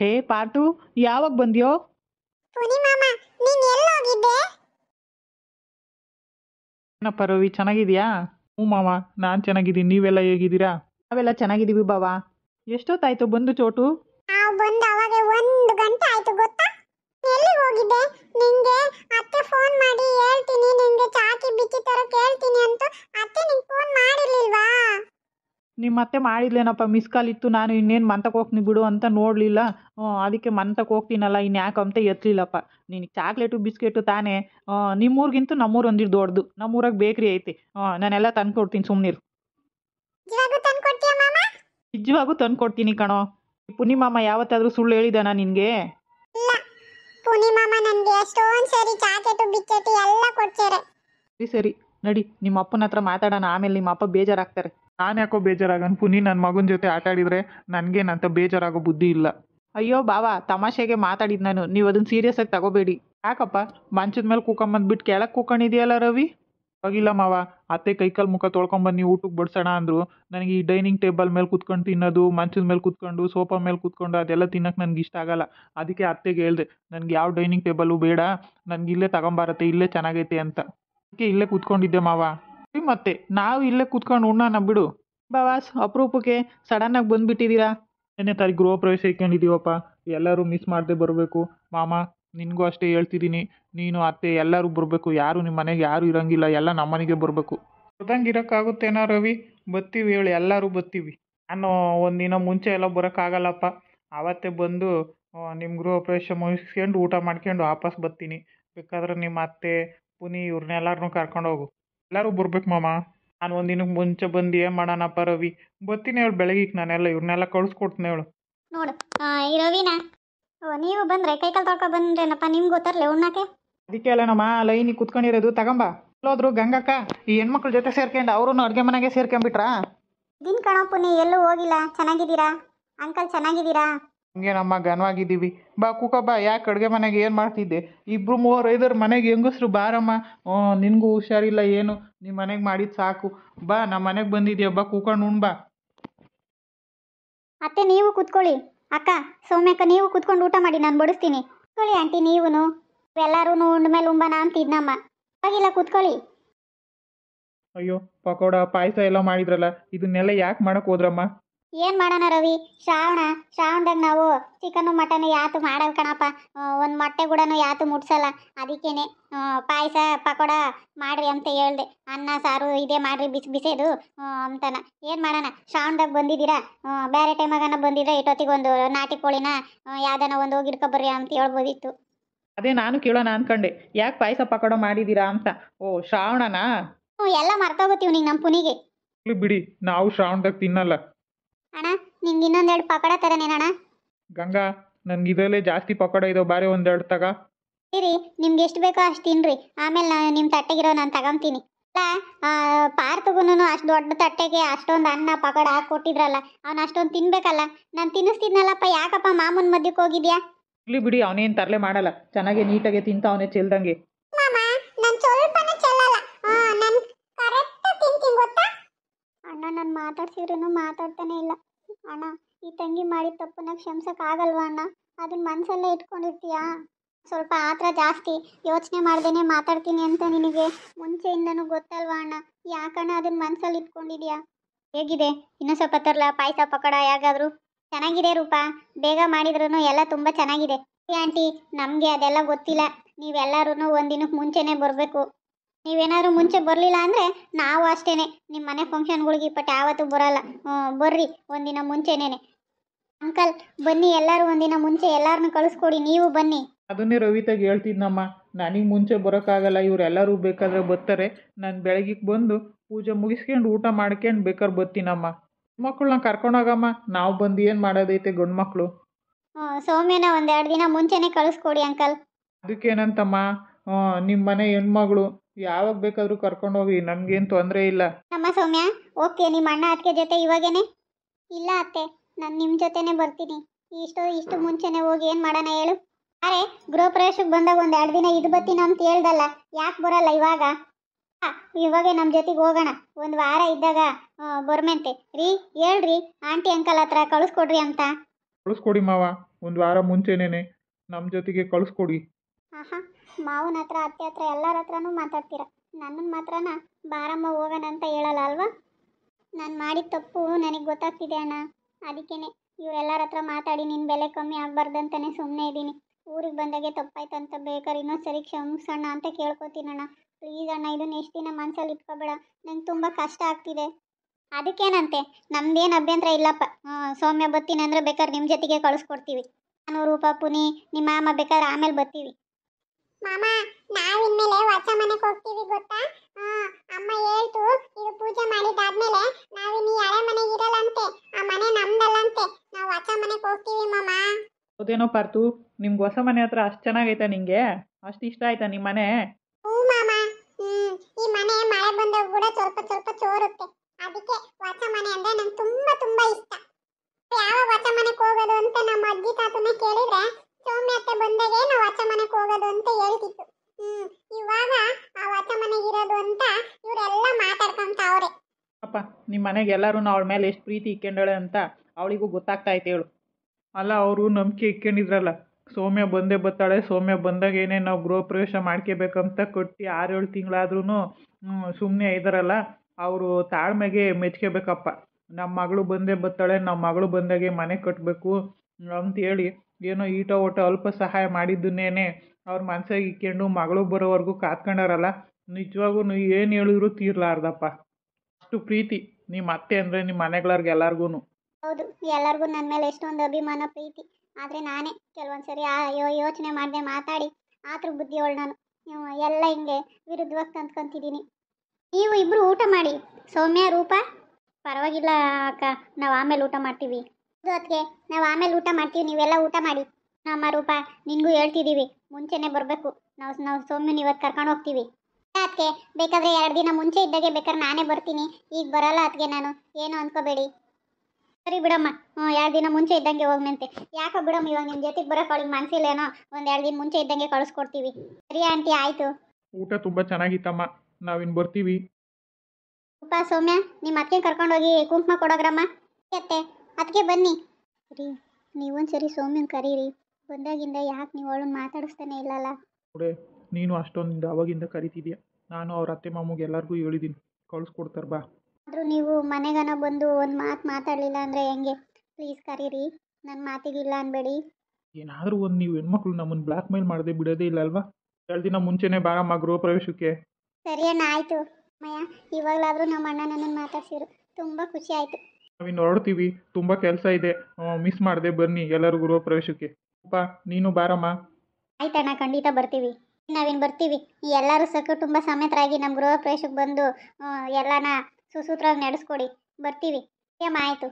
ಹೇ ಪಾಟು ಯಾವಾಗ ಬಂದ್ಯೋ ಏನಪ್ಪ ರವಿ ಚೆನ್ನಾಗಿದ್ಯಾ ಹ್ಞೂ ಮಾವ ನಾನು ಚೆನ್ನಾಗಿದ್ದೀನಿ ನೀವೆಲ್ಲ ಹೇಗಿದ್ದೀರಾ ನಾವೆಲ್ಲ ಚೆನ್ನಾಗಿದ್ದೀವಿ ಬಾವಾ ಎಷ್ಟೊತ್ತಾಯ್ತು ಬಂದು ಚೋಟು ಒಂದು ಗಂಟೆ ಆಯ್ತು ಗೊತ್ತಾ ಎಲ್ಲಿಗೆ ಹೋಗಿದ್ದೆ ನಿಂಗೆ ಅತ್ತೆ ಫೋನ್ ಮಾಡಿ ನೀನು ಮತ್ತೆ ಮಾಡಿದ್ಲೇನಪ್ಪ ಮಿಸ್ ಕಾಲ್ ಇತ್ತು ನಾನು ಇನ್ನೇನು ಮಂತಕ್ಕೆ ಹೋಗ್ತೀನಿ ಬಿಡು ಅಂತ ನೋಡಲಿಲ್ಲ ಅದಕ್ಕೆ ಮಂತಕ್ಕೆ ಹೋಗ್ತೀನಲ್ಲ ಇನ್ಯಾಕೆ ಅಂತ ಎತ್ತಲಿಲ್ಲಪ್ಪ ನಿನಗೆ ಚಾಕ್ಲೇಟು ಬಿಸ್ಕೆಟು ತಾನೇ ನಿಮ್ಮೂರಿಗಿಂತ ನಮ್ಮೂರು ಒಂದಿರು ದೊಡ್ಡದು ನಮ್ಮೂರಾಗ ಬೇಕ್ರಿ ಐತಿ ನಾನೆಲ್ಲ ತಂದು ಕೊಡ್ತೀನಿ ಸುಮ್ಮನಿರು ನಿಜವಾಗೂ ತಂದು ಕೊಡ್ತೀನಿ ಕಣೋ ಪುನಿಮಾಮ ಯಾವತ್ತಾದರೂ ಸುಳ್ಳು ಹೇಳಿದಾನ ನಿನಗೆ ನನಗೆ ಸರಿ ಸರಿ ಸರಿ ನಡಿ ನಿಮ್ಮ ಅಪ್ಪನ ಹತ್ರ ಮಾತಾಡೋಣ ಆಮೇಲೆ ನಿಮ್ಮ ಅಪ್ಪ ಬೇಜಾರಾಗ್ತಾರೆ ನಾನು ಯಾಕೋ ಬೇಜಾರಾಗನ್ ಪುನಿ ನನ್ನ ಮಗನ ಜೊತೆ ಆಟ ಆಡಿದರೆ ನನಗೇನಂತ ಬೇಜಾರಾಗೋ ಬುದ್ಧಿ ಇಲ್ಲ ಅಯ್ಯೋ ಬಾವ ತಮಾಷೆಗೆ ಮಾತಾಡಿದ್ ನಾನು ನೀವು ಅದನ್ನ ಸೀರಿಯಸ್ ಆಗಿ ತಗೋಬೇಡಿ ಯಾಕಪ್ಪ ಮಂಚದ ಮೇಲೆ ಕೂಕೊಂಬಂದ್ಬಿಟ್ಟು ಕೆಳಗೆ ಕೂಕೊಂಡಿದೆಯಲ್ಲ ರವಿ ಹೋಗಿಲ್ಲ ಮಾವ ಅತ್ತೆ ಕೈಕಾಲು ಮುಖ ತೊಳ್ಕೊಂಬಂದು ನೀವು ಊಟಕ್ಕೆ ಬಡಿಸೋಣ ಅಂದರು ನನಗೆ ಈ ಡೈನಿಂಗ್ ಟೇಬಲ್ ಮೇಲೆ ಕುತ್ಕೊಂಡು ತಿನ್ನೋದು ಮಂಚದ ಮೇಲೆ ಕುತ್ಕೊಂಡು ಸೋಫಾ ಮೇಲೆ ಕುತ್ಕೊಂಡು ಅದೆಲ್ಲ ತಿನ್ನೋಕೆ ನನಗೆ ಇಷ್ಟ ಆಗಲ್ಲ ಅದಕ್ಕೆ ಅತ್ತೆಗೆ ಹೇಳಿದೆ ನನಗೆ ಯಾವ ಡೈನಿಂಗ್ ಟೇಬಲ್ಲು ಬೇಡ ನನಗೆ ಇಲ್ಲೇ ತಗೊಂಬಾರತ್ತೆ ಇಲ್ಲೇ ಚೆನ್ನಾಗೈತೆ ಅಂತ ಅದಕ್ಕೆ ಇಲ್ಲೇ ಕೂತ್ಕೊಂಡಿದ್ದೆ ಮಾವ ಮತ್ತೆ ನಾವು ಇಲ್ಲೇ ಕೂತ್ಕೊಂಡು ಉಣ್ಣೋಣ ಬಿಡು ಬವಾಸ್ ಅಪರೂಪಕ್ಕೆ ಆಗಿ ಬಂದ್ಬಿಟ್ಟಿದ್ದೀರಾ ಏನೇ ತಾರಿ ಗೃಹ ಪ್ರವೇಶ ಇಟ್ಕೊಂಡಿದ್ದೀವಪ್ಪ ಎಲ್ಲರೂ ಮಿಸ್ ಮಾಡದೆ ಬರಬೇಕು ಮಾಮ ನಿನಗೂ ಅಷ್ಟೇ ಹೇಳ್ತಿದ್ದೀನಿ ನೀನು ಅತ್ತೆ ಎಲ್ಲರೂ ಬರಬೇಕು ಯಾರು ನಿಮ್ಮ ಮನೆಗೆ ಯಾರು ಇರೋಂಗಿಲ್ಲ ಎಲ್ಲ ನಮ್ಮ ಮನೆಗೆ ಬರಬೇಕು ಬರ್ದಂಗೆ ಇರೋಕ್ಕಾಗುತ್ತೇನೋ ರವಿ ಬತ್ತೀವಿ ಹೇಳಿ ಎಲ್ಲರೂ ಬತ್ತೀವಿ ನಾನು ಒಂದಿನ ಮುಂಚೆ ಎಲ್ಲ ಬರೋಕ್ಕಾಗಲ್ಲಪ್ಪ ಆವತ್ತೇ ಬಂದು ನಿಮ್ಮ ಗೃಹ ಪ್ರವೇಶ ಮುಗಿಸ್ಕೊಂಡು ಊಟ ಮಾಡ್ಕೊಂಡು ವಾಪಸ್ ಬರ್ತೀನಿ ಬೇಕಾದ್ರೆ ನಿಮ್ಮ ಅತ್ತೆ ಪುನಿ ಇವ್ರನ್ನೆಲ್ಲರನ್ನೂ ಕರ್ಕೊಂಡು ಹೋಗು ಎಲ್ಲರೂ ಬರ್ಬೇಕು ಮಾಮ ನಾನು ಒಂದು ದಿನಕ್ಕೆ ಮುಂಚೆ ಬಂದು ಏನು ಮಾಡೋಣಪ್ಪ ರವಿ ಬರ್ತೀನಿ ಹೇಳು ಬೆಳಗ್ಗೆ ನಾನೆಲ್ಲ ಇವ್ರನ್ನೆಲ್ಲ ಕಳಿಸ್ಕೊಡ್ತೀನಿ ಹೇಳು ನೋಡು ಈ ರವಿನ ನೀವು ಬಂದ್ರೆ ಕೈಕಾಲು ತೊಳ್ಕೊ ಬಂದ್ರೇನಪ್ಪ ನಿಮ್ಗೆ ಗೊತ್ತರ್ಲೆ ಉಣ್ಣಕ್ಕೆ ಅದಕ್ಕೆ ಅಲ್ಲ ನಮ್ಮ ಲೈನಿಗೆ ಕುತ್ಕೊಂಡಿರೋದು ತಗೊಂಬ ಹೋದ್ರು ಗಂಗಕ್ಕ ಈ ಹೆಣ್ಮಕ್ಳ ಜೊತೆ ಸೇರ್ಕೊಂಡು ಅವ್ರೂ ಅಡುಗೆ ಮನೆಗೆ ಸೇರ್ಕೊಂಬಿಟ್ರಾ ದಿನ ಕಣಪ್ಪ ನೀ ಎಲ್ಲೂ ಹೋಗಿಲ್ಲ ಚೆನ್ನಾಗಿದ್ದೀರಾ ಅಂಕಲ್ ಚೆನ್ನಾಗಿದ್ದೀರಾ ಹಂಗೆ ನಮ್ಮ ಘನವಾಗಿದ್ದೀವಿ ಬಾ ಕೂಕ ಬಾ ಯಾಕೆ ಅಡುಗೆ ಮನೆಗೆ ಏನು ಮಾಡ್ತಿದ್ದೆ ಇಬ್ಬರು ಮೂವರು ಐದರು ಮನೆಗೆ ಹೆಂಗಸ್ರು ಬಾರಮ್ಮ ನಿನಗೂ ಹುಷಾರಿಲ್ಲ ಏನು ನಿಮ್ಮ ಮನೆಗೆ ಮಾಡಿದ್ದು ಸಾಕು ಬಾ ನಮ್ಮ ಮನೆಗೆ ಬಂದಿದ್ಯಾ ಬಾ ಕೂಕೊಂಡು ಉಣ್ ಬಾ ಅತ್ತೆ ನೀವು ಕೂತ್ಕೊಳ್ಳಿ ಅಕ್ಕ ಸೌಮ್ಯಕ್ಕ ನೀವು ಕೂತ್ಕೊಂಡು ಊಟ ಮಾಡಿ ನಾನು ಬಡಿಸ್ತೀನಿ ಕೂತ್ಕೊಳ್ಳಿ ಆಂಟಿ ನೀವೂ ಎಲ್ಲರೂ ಮೇಲೆ ಉಂಬಾನ ಅಂತಿದ್ನಮ್ಮ ಆಗಿಲ್ಲ ಕೂತ್ಕೊಳ್ಳಿ ಅಯ್ಯೋ ಪಕೋಡ ಪಾಯಸ ಎಲ್ಲ ಮಾಡಿದ್ರಲ್ಲ ಇದನ್ನೆಲ್ಲ ಯಾಕೆ ಮಾಡಕ್ಕೆ ಹೋದ್ರಮ್ಮ ಏನ್ ಮಾಡೋಣ ರವಿ ಶ್ರಾವಣ ಶ್ರಾವಣದಾಗ ನಾವು ಚಿಕನು ಮಟನ್ ಯಾತು ಮಾಡಲ್ ಕಣಪ್ಪ ಒಂದು ಮೊಟ್ಟೆ ಕೂಡ ಯಾತು ಮುಟ್ಸಲ್ಲ ಅದಕ್ಕೇನೆ ಪಾಯಸ ಪಕೋಡ ಮಾಡ್ರಿ ಅಂತ ಹೇಳ್ದೆ ಅನ್ನ ಸಾರು ಇದೇ ಮಾಡ್ರಿ ಬಿಸಿ ಬಿಸಿದು ಅಂತನ ಏನ್ ಮಾಡೋಣ ಶ್ರಾವಣದಾಗ ಬಂದಿದ್ದೀರಾ ಬೇರೆ ಟೈಮಾಗನ ಬಂದಿದ್ರೆ ಇಟ್ಟೊತ್ತಿಗೆ ಒಂದು ನಾಟಿ ಕೋಳಿನ ಯಾವ್ದನ ಒಂದು ಹೋಗಿ ಬರ್ರಿ ಅಂತ ಹೇಳ್ಬೋದಿತ್ತು ಅದೇ ನಾನು ಕೇಳೋಣ ಅನ್ಕೊಂಡೆ ಯಾಕೆ ಪಾಯಸ ಪಕೋಡ ಮಾಡಿದೀರಾ ಅಂತ ಓ ಶ್ರಾವಣನಾ ಎಲ್ಲ ಮರ್ತೋಗುತ್ತೀವಿ ನೀವು ನಮ್ಮ ಪುನಿಗೆ ಬಿಡಿ ನಾವು ಶ್ರಾವಣದಾಗ ತಿನ್ನಲ್ಲ ಅಣ್ಣ ನಿಮ್ಗೆ ಇನ್ನೊಂದೆರಡು ಪಕೋಡ ತರನೇನಣ್ಣ ಗಂಗಾ ನನಗೆ ಇದರಲ್ಲೇ ಜಾಸ್ತಿ ಪಕೋಡ ಇದೆ ಬಾರಿ ಒಂದೆರಡು ತಗ ಸರಿ ನಿಮ್ಗೆ ಎಷ್ಟು ಬೇಕೋ ಅಷ್ಟು ತಿನ್ರಿ ಆಮೇಲೆ ನಾನು ನಿಮ್ಮ ತಟ್ಟೆಗಿರೋ ನಾನು ತಗೊಂತೀನಿ ಅಲ್ಲ ಪಾರ್ಥಗುನು ಅಷ್ಟು ದೊಡ್ಡ ತಟ್ಟೆಗೆ ಅಷ್ಟೊಂದು ಅನ್ನ ಪಕೋಡ ಹಾಕಿ ಕೊಟ್ಟಿದ್ರಲ್ಲ ಅವ್ನು ಅಷ್ಟೊಂದು ತಿನ್ಬೇಕಲ್ಲ ನಾನು ತಿನ್ನಿಸ್ತಿದ್ನಲ್ಲಪ್ಪ ಯಾಕಪ್ಪ ಮಾಮೂನ್ ಮದ್ಯಕ್ಕೆ ಹೋಗಿದ್ಯಾ ಇಲ್ಲಿ ಬಿಡಿ ಅವನೇನು ತರಲೆ ಮಾಡಲ್ಲ ಚೆನ್ನಾಗಿ ನೀಟಾಗಿ ಅವನೇ ಚೆಲ್ದಂಗೆ ಮಾಮ ನಾನು ಸ್ವಲ್ಪ ಮಾತಾಡ್ಸಿದ್ರು ಮಾತಾಡ್ತಾನೆ ಇಲ್ಲ ಅಣ್ಣ ಈ ತಂಗಿ ಮಾಡಿದ ತಪ್ಪನ್ನ ಆಗಲ್ವಾ ಅಣ್ಣ ಅದನ್ನ ಮನಸ್ಸಲ್ಲೇ ಇಟ್ಕೊಂಡಿರ್ತೀಯಾ ಸ್ವಲ್ಪ ಆತರ ಜಾಸ್ತಿ ಯೋಚನೆ ಮಾಡ್ದೇನೆ ಮಾತಾಡ್ತೀನಿ ಅಂತ ನಿನಗೆ ಮುಂಚೆಯಿಂದನೂ ಗೊತ್ತಲ್ವಾ ಅಣ್ಣ ಯಾಕಣ್ಣ ಅದನ್ನ ಮನಸ್ಸಲ್ಲಿ ಇಟ್ಕೊಂಡಿದ್ಯಾ ಹೇಗಿದೆ ಇನ್ನೂ ಸ್ವಲ್ಪ ತರಲ ಪಾಯಸ ಪಕೋಡ ಯಾಗಾದರೂ ಚೆನ್ನಾಗಿದೆ ರೂಪಾ ಬೇಗ ಮಾಡಿದ್ರೂ ಎಲ್ಲ ತುಂಬ ಚೆನ್ನಾಗಿದೆ ಆಂಟಿ ನಮಗೆ ಅದೆಲ್ಲ ಗೊತ್ತಿಲ್ಲ ನೀವೆಲ್ಲರೂ ಒಂದಿನಕ್ಕೆ ಮುಂಚೆನೇ ಬರಬೇಕು ನೀವೇನಾದರೂ ಮುಂಚೆ ಬರಲಿಲ್ಲ ಅಂದರೆ ನಾವು ಅಷ್ಟೇ ನಿಮ್ಮ ಮನೆ ಫಂಕ್ಷನ್ಗಳಿಗೆ ಇಪ್ಪಟ್ಟು ಯಾವತ್ತೂ ಬರಲ್ಲ ಬರ್ರಿ ಒಂದಿನ ಮುಂಚೆನೇನೆ ಅಂಕಲ್ ಬನ್ನಿ ಎಲ್ಲರೂ ಒಂದಿನ ಮುಂಚೆ ಎಲ್ಲರನ್ನು ಕಳಿಸ್ಕೊಡಿ ನೀವು ಬನ್ನಿ ಅದನ್ನೇ ರವಿತಾಗ ಹೇಳ್ತಿದ್ನಮ್ಮ ನನಗೆ ಮುಂಚೆ ಬರೋಕ್ಕಾಗಲ್ಲ ಇವರೆಲ್ಲರೂ ಬೇಕಾದ್ರೆ ಬರ್ತಾರೆ ನಾನು ಬೆಳಗ್ಗೆ ಬಂದು ಪೂಜೆ ಮುಗಿಸ್ಕೊಂಡು ಊಟ ಮಾಡ್ಕೊಂಡು ಬೇಕಾದ್ರೆ ಬರ್ತೀನಮ್ಮ ಮಕ್ಕಳನ್ನ ಹೋಗಮ್ಮ ನಾವು ಬಂದು ಏನು ಮಾಡೋದೈತೆ ಗಂಡು ಮಕ್ಕಳು ಸೌಮ್ಯನ ಒಂದೆರಡು ದಿನ ಮುಂಚೆನೇ ಕಳಿಸ್ಕೊಡಿ ಅಂಕಲ್ ಅದಕ್ಕೇನಂತಮ್ಮ ನಿಮ್ಮ ಮನೆ ಹೆಣ್ಮಗಳು ಯಾವಾಗ ಬೇಕಾದರೂ ಕರ್ಕೊಂಡು ಹೋಗಿ ನಮಗೇನು ತೊಂದರೆ ಇಲ್ಲ ನಮ್ಮ ಸೌಮ್ಯ ಓಕೆ ನಿಮ್ಮ ಅಣ್ಣ ಅದಕ್ಕೆ ಜೊತೆ ಇವಾಗೇನೆ ಇಲ್ಲ ಅತ್ತೆ ನಾನು ನಿಮ್ಮ ಜೊತೆನೇ ಬರ್ತೀನಿ ಇಷ್ಟು ಇಷ್ಟು ಮುಂಚೆನೆ ಹೋಗಿ ಏನು ಮಾಡೋಣ ಹೇಳು ಅರೆ ಗೃಹ ಪ್ರವೇಶಕ್ಕೆ ಬಂದಾಗ ಒಂದು ಎರಡು ದಿನ ಇದು ಬತ್ತೀನಿ ಅಂತ ಹೇಳ್ದಲ್ಲ ಯಾಕೆ ಬರಲ್ಲ ಇವಾಗ ಆ, ಇವಾಗ ನಮ್ಮ ಜೊತೆಗೆ ಹೋಗೋಣ ಒಂದು ವಾರ ಇದ್ದಾಗ ಬರ್ಮೆಂತೆ ರೀ ಹೇಳ್ರಿ ಆಂಟಿ ಅಂಕಲ್ ಹತ್ರ ಕಳಿಸ್ಕೊಡ್ರಿ ಅಂತ ಕಳಿಸ್ಕೊಡಿ ಮಾವ ಒಂದು ವಾರ ಮುಂಚೆನೇನೆ ನಮ್ಮ ಜೊತೆಗೆ ಕಳಿಸ್ಕೊಡಿ ಆಹಾ ಮಾವನ ಹತ್ರ ಅತ್ತೆ ಹತ್ರ ಎಲ್ಲರ ಹತ್ರನೂ ಮಾತಾಡ್ತೀರ ನನ್ನನ್ನು ಮಾತ್ರನ ಬಾರಮ್ಮ ಹೋಗೋಣ ಅಂತ ಹೇಳಲ್ಲ ಅಲ್ವಾ ನಾನು ಮಾಡಿದ ತಪ್ಪು ನನಗೆ ಗೊತ್ತಾಗ್ತಿದೆ ಅಣ್ಣ ಅದಕ್ಕೇನೆ ಇವರೆಲ್ಲರ ಹತ್ರ ಮಾತಾಡಿ ನಿನ್ನ ಬೆಲೆ ಕಮ್ಮಿ ಆಗಬಾರ್ದಂತಲೇ ಸುಮ್ಮನೆ ಇದ್ದೀನಿ ಊರಿಗೆ ಬಂದಾಗೆ ತಪ್ಪಾಯ್ತಂತ ಅಂತ ಬೇಕಾದ್ರೆ ಇನ್ನೊಂದು ಸರಿ ಕ್ಷಮಿಸೋಣ ಅಂತ ಕೇಳ್ಕೊತೀನಣ್ಣ ಪ್ಲೀಸ್ ಅಣ್ಣ ಇದನ್ನ ಎಷ್ಟು ದಿನ ಮನಸ್ಸಲ್ಲಿ ಇಟ್ಕೋಬೇಡ ನಂಗೆ ತುಂಬ ಕಷ್ಟ ಆಗ್ತಿದೆ ಅದಕ್ಕೇನಂತೆ ನಮ್ದೇನು ಅಭ್ಯಂತರ ಇಲ್ಲಪ್ಪ ಸೌಮ್ಯ ಬತ್ತೀನಿ ಅಂದರೆ ಬೇಕಾದ್ರೆ ನಿಮ್ಮ ಜೊತೆಗೆ ಕಳಿಸ್ಕೊಡ್ತೀವಿ ನಾನು ರೂಪಾ ಪುನಿ ನಿಮ್ಮ ಮಾಮ ಬೇಕಾದ್ರೆ ಆಮೇಲೆ ಬರ್ತೀವಿ ಮಾಮಾ ನಾವು ಇನ್ಮೇಲೆ ಹೊಸ ಗೊತ್ತಾ ಅಮ್ಮ ಹೇಳ್ತು ಇದು ನಾವು ಇನ್ನು ಮನೆಗೆ ಇರಲ್ಲಂತೆ ಆ ಮನೆ ನಮ್ದಲ್ಲಂತೆ ನಾವು ಹೊಸ ಮನೆಗೆ ಅದೇನೋ ಪಾರ್ತು ನಿಮ್ಗೆ ಹೊಸ ಮನೆ ಹತ್ರ ಅಷ್ಟು ಚೆನ್ನಾಗೈತಾ ನಿಂಗೆ ಅಷ್ಟು ಇಷ್ಟ ಆಯ್ತಾ ನಿಮ್ಮ ಮನೆ ಹ್ಞೂ ಮಳೆ ಕೂಡ ನಂಗೆ ಇಷ್ಟ ಬಂದಾಗೆ ನಾವು ಅಚ್ಚ ಮನೆಗೆ ಹೋಗೋದು ಅಂತ ಹೇಳ್ತಿತ್ತು ಹ್ಮ್ ಇವಾಗ ಆ ಅಚ್ಚ ಮನೆಗೆ ಇರೋದು ಅಂತ ಇವರೆಲ್ಲ ಮಾತಾಡ್ಕೊಂತಾವ್ರೆ ಅಪ್ಪ ನಿಮ್ಮ ಮನೆಗೆ ಎಲ್ಲರೂ ಅವಳ ಮೇಲೆ ಎಷ್ಟು ಪ್ರೀತಿ ಇಕ್ಕೊಂಡಳೆ ಅಂತ ಅವಳಿಗೂ ಗೊತ್ತಾಗ್ತಾ ಐತೆ ಹೇಳು ಅಲ್ಲ ಅವರು ನಂಬಿಕೆ ಇಕ್ಕೊಂಡಿದ್ರಲ್ಲ ಸೌಮ್ಯ ಬಂದೇ ಬತ್ತಾಳೆ ಸೌಮ್ಯ ಬಂದಾಗ ಏನೇ ನಾವು ಗೃಹ ಪ್ರವೇಶ ಮಾಡ್ಕೋಬೇಕಂತ ಕೊಟ್ಟು ಆರೇಳು ತಿಂಗಳಾದ್ರೂ ಸುಮ್ಮನೆ ಇದ್ದಾರಲ್ಲ ಅವರು ತಾಳ್ಮೆಗೆ ಮೆಚ್ಕೋಬೇಕಪ್ಪ ನಮ್ಮ ಮಗಳು ಬಂದೇ ಬತ್ತಾಳೆ ನಮ್ಮ ಮಗಳು ಬಂದಾಗೆ ಮನೆ ಕಟ್ಟಬೇಕು ಅಂತೇಳಿ ಏನೋ ಈಟ ಒಟ್ಟು ಅಲ್ಪ ಸಹಾಯ ಮಾಡಿದ್ದನ್ನೇ ಅವ್ರ ಮನ್ಸಾಗ ಇಕ್ಕೊಂಡು ಮಗಳು ಬರೋವರೆಗೂ ಕಾದ್ಕೊಂಡಾರಲ್ಲ ನಿಜವಾಗೂ ಏನು ಹೇಳಿದ್ರು ತೀರ್ಲಾರ್ದಪ್ಪ ಅಷ್ಟು ಪ್ರೀತಿ ನಿಮ್ಮ ಅತ್ತೆ ಅಂದರೆ ನಿಮ್ಮ ಮನೆಗಳವ್ರಿಗೆ ಎಲ್ಲರಿಗೂ ಹೌದು ಎಲ್ಲರಿಗೂ ನನ್ನ ಮೇಲೆ ಎಷ್ಟೊಂದು ಅಭಿಮಾನ ಪ್ರೀತಿ ಆದರೆ ನಾನೇ ಕೆಲವೊಂದ್ಸರಿ ಅಯ್ಯೋ ಯೋಚನೆ ಮಾಡದೆ ಮಾತಾಡಿ ಆತರ ಬುದ್ಧಿಯವಳು ನಾನು ಎಲ್ಲ ಹಿಂಗೆ ವಿರುದ್ಧವಾಗಿ ತಂದ್ಕೊಂತಿದ್ದೀನಿ ನೀವು ಇಬ್ಬರು ಊಟ ಮಾಡಿ ಸೌಮ್ಯ ರೂಪ ಪರವಾಗಿಲ್ಲ ಅಕ್ಕ ನಾವು ಆಮೇಲೆ ಊಟ ಮಾಡ್ತೀವಿ ಅದಕ್ಕೆ ನಾವು ಆಮೇಲೆ ಊಟ ಮಾಡ್ತೀವಿ ನೀವೆಲ್ಲ ಊಟ ಮಾಡಿ ನಮ್ಮ ರೂಪ ನಿನಗೂ ಹೇಳ್ತಿದ್ದೀವಿ ಮುಂಚೆನೆ ಬರಬೇಕು ನಾವು ನಾವು ಸೌಮ್ಯನ ಇವತ್ತು ಕರ್ಕೊಂಡು ಹೋಗ್ತೀವಿ ಅದಕ್ಕೆ ಬೇಕಾದರೆ ಎರಡು ದಿನ ಮುಂಚೆ ಇದ್ದಾಗೆ ಬೇಕಾದ್ರೆ ನಾನೇ ಬರ್ತೀನಿ ಈಗ ಬರಲ್ಲ ಅದಕ್ಕೆ ನಾನು ಏನು ಅಂದ್ಕೋಬೇಡಿ ಸರಿ ಬಿಡಮ್ಮ ಹ್ಞೂ ಎರಡು ದಿನ ಮುಂಚೆ ಇದ್ದಂಗೆ ಹೋಗ್ನಂತೆ ಯಾಕೋ ಬಿಡಮ್ಮ ಇವಾಗ ನಿಮ್ಮ ಜೊತೆಗೆ ಬರೋಕೆ ಅವಳಿಗೆ ಮನಸ್ಸಿಲ್ಲೇನೋ ಒಂದು ಎರಡು ದಿನ ಮುಂಚೆ ಇದ್ದಂಗೆ ಕಳಿಸ್ಕೊಡ್ತೀವಿ ಸರಿ ಆಂಟಿ ಆಯಿತು ಊಟ ತುಂಬ ಚೆನ್ನಾಗಿತ್ತಮ್ಮ ನಾವಿನ್ ಬರ್ತೀವಿ ಉಪ ಸೌಮ್ಯ ನಿಮ್ಮ ಅತ್ತೆ ಕರ್ಕೊಂಡೋಗಿ ಕುಂಕುಮ ಕೊಡೋಗ್ರಮ್ಮ ಅತ್ತೆ ಅದಕ್ಕೆ ಬನ್ನಿ ರೀ ನೀವೊಂದು ಸರಿ ಸೌಮ್ಯನ ಕರೀರಿ ಬಂದಾಗಿಂದ ಯಾಕೆ ನೀವು ಅವಳನ್ನ ಮಾತಾಡಿಸ್ತಾನೆ ಇಲ್ಲಲ್ಲ ನೋಡೇ ನೀನು ಅಷ್ಟೊಂದು ಅವಾಗಿಂದ ಕರಿತಿದೀಯ ನಾನು ಅವ್ರ ಅತ್ತೆ ಮಾಮೂಗೆ ಎಲ್ಲರಿಗೂ ಹೇಳಿದ್ದೀನಿ ಕಳಿಸ್ಕೊಡ್ತಾರೆ ಬಾ ಆದರೂ ನೀವು ಮನೆಗನ ಬಂದು ಒಂದು ಮಾತು ಮಾತಾಡಲಿಲ್ಲ ಅಂದರೆ ಹೆಂಗೆ ಪ್ಲೀಸ್ ಕರೀರಿ ನನ್ನ ಮಾತಿಗಿಲ್ಲ ಅನ್ಬೇಡಿ ಏನಾದರೂ ಒಂದು ನೀವು ಹೆಣ್ಮಕ್ಳು ನಮ್ಮನ್ನು ಬ್ಲ್ಯಾಕ್ ಮೇಲ್ ಮಾಡದೆ ಬಿಡೋದೇ ಇಲ್ಲ ಅಲ್ವಾ ಎರಡು ದಿನ ಮುಂಚೆನೇ ಬಾರಮ್ಮ ಗೃಹ ಪ್ರವೇಶಕ್ಕೆ ಸರಿ ಅಣ್ಣ ಆಯಿತು ಮಯ ಇವಾಗಲಾದರೂ ನಮ್ಮ ಅಣ್ಣ ನನ್ನನ್ನು ಮಾತಾಡ್ಸಿದ್ರು ತುಂಬ ಖುಷಿ ಆಯಿತು ನಾವಿನ್ನು ಹೊರಡ್ತೀವಿ ತುಂಬಾ ಕೆಲಸ ಇದೆ ಮಿಸ್ ಮಾಡದೆ ಬನ್ನಿ ಎಲ್ಲರೂ ಗೃಹ ಪ್ರವೇಶಕ್ಕೆ ಅಪ್ಪ ನೀನು ಬಾರಮ್ಮ ಆಯ್ತಣ್ಣ ಖಂಡಿತ ಬರ್ತೀವಿ ನಾವಿನ್ ಬರ್ತೀವಿ ಎಲ್ಲರೂ ಸಖ ತುಂಬಾ ಸಮೇತರಾಗಿ ನಮ್ಮ ಗೃಹ ಪ್ರವೇಶಕ್ಕೆ ಬಂದು ಎಲ್ಲಾನ ಸುಸೂತ್ರವಾಗಿ ನಡೆಸ್ಕೊಡಿ ಬರ್ತೀವಿ ಏಮ್ಮ ಆಯಿತು